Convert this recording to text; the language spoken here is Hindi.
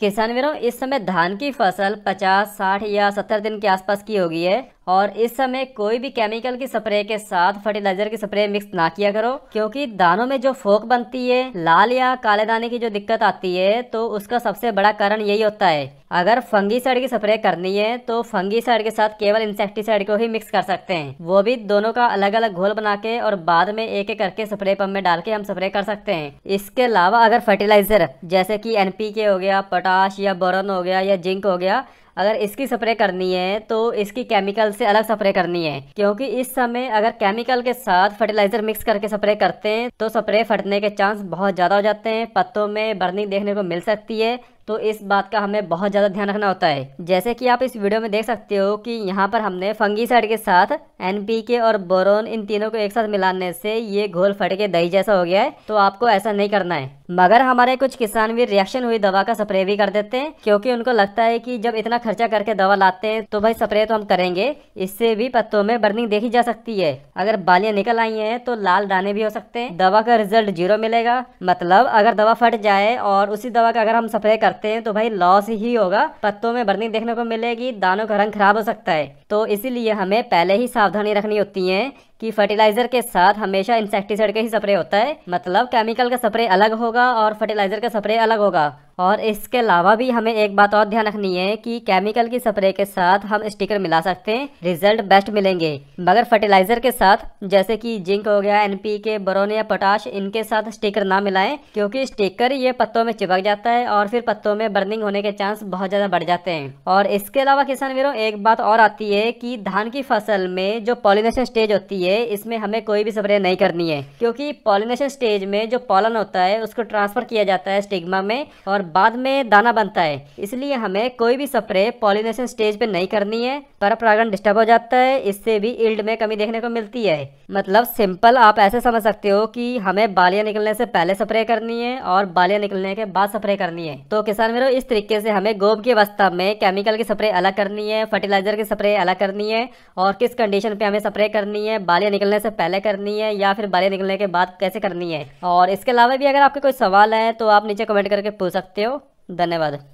किसान वीरों इस समय धान की फसल 50, 60 या 70 दिन के आसपास की होगी है और इस समय कोई भी केमिकल की स्प्रे के साथ फर्टिलाइजर की स्प्रे मिक्स ना किया करो क्योंकि दानों में जो फोक बनती है लाल या काले दाने की जो दिक्कत आती है तो उसका सबसे बड़ा कारण यही होता है अगर फंगीसाइड की स्प्रे करनी है तो फंगीसाइड के साथ केवल इंसेक्टिसाइड को ही मिक्स कर सकते हैं वो भी दोनों का अलग अलग घोल बना के और बाद में एक एक करके स्प्रे पंप में डाल के हम स्प्रे कर सकते हैं इसके अलावा अगर फर्टिलाइजर जैसे कि एनपी हो गया पोटाश या बोरन हो गया या जिंक हो गया अगर इसकी स्प्रे करनी है तो इसकी केमिकल से अलग स्प्रे करनी है क्योंकि इस समय अगर केमिकल के साथ फर्टिलाइजर मिक्स करके स्प्रे करते हैं तो स्प्रे फटने के चांस बहुत ज़्यादा हो जाते हैं पत्तों में बर्निंग देखने को मिल सकती है तो इस बात का हमें बहुत ज़्यादा ध्यान रखना होता है जैसे कि आप इस वीडियो में देख सकते हो कि यहाँ पर हमने फंगीसाइड के साथ एन के और बोरोन इन तीनों को एक साथ मिलाने से ये घोल फट के दही जैसा हो गया है तो आपको ऐसा नहीं करना है मगर हमारे कुछ किसान भी रिएक्शन हुई दवा का स्प्रे भी कर देते हैं क्योंकि उनको लगता है कि जब इतना खर्चा करके दवा लाते हैं तो भाई स्प्रे तो हम करेंगे इससे भी पत्तों में बर्निंग देखी जा सकती है अगर बालियां निकल आई हैं तो लाल दाने भी हो सकते हैं दवा का रिजल्ट जीरो मिलेगा मतलब अगर दवा फट जाए और उसी दवा का अगर हम स्प्रे कर करते हैं तो भाई लॉस ही होगा पत्तों में बर्निंग देखने को मिलेगी दानों का रंग खराब हो सकता है तो इसीलिए हमें पहले ही सावधानी रखनी होती है कि फर्टिलाइजर के साथ हमेशा इंसेक्टिसाइड का ही स्प्रे होता है मतलब केमिकल का स्प्रे अलग होगा और फर्टिलाइजर का स्प्रे अलग होगा और इसके अलावा भी हमें एक बात और ध्यान रखनी है कि केमिकल की स्प्रे के साथ हम स्टिकर मिला सकते हैं रिजल्ट बेस्ट मिलेंगे मगर फर्टिलाइजर के साथ जैसे कि जिंक हो गया एनपी के बोरोन या पोटाश इनके साथ स्टिकर ना मिलाएं क्योंकि स्टिकर ये पत्तों में चिपक जाता है और फिर पत्तों में बर्निंग होने के चांस बहुत ज़्यादा बढ़ जाते हैं और इसके अलावा किसान वीरों एक बात और आती है कि धान की फसल में जो पॉलिनेशन स्टेज होती है लिए इसमें हमें कोई भी स्प्रे नहीं करनी है क्योंकि पॉलिनेशन स्टेज में जो पॉलन होता है उसको ट्रांसफ़र किया जाता है स्टिग्मा में और बाद में दाना बनता है इसलिए हमें कोई भी स्प्रे पॉलिनेशन स्टेज पे नहीं करनी है पर प्रागण डिस्टर्ब हो जाता है इससे भी इल्ड में कमी देखने को मिलती है मतलब सिंपल आप ऐसे समझ सकते हो कि हमें बालियाँ निकलने से पहले स्प्रे करनी है और बालियाँ निकलने के बाद स्प्रे करनी है तो किसान मेरे इस तरीके से हमें गोब की अवस्था में केमिकल की स्प्रे अलग करनी है फर्टिलाइजर की स्प्रे अलग करनी है और किस कंडीशन पे हमें स्प्रे करनी है बालियाँ निकलने से पहले करनी है या फिर बालियाँ निकलने के बाद कैसे करनी है और इसके अलावा भी अगर आपके कोई सवाल हैं तो आप नीचे कमेंट करके पूछ सकते हो धन्यवाद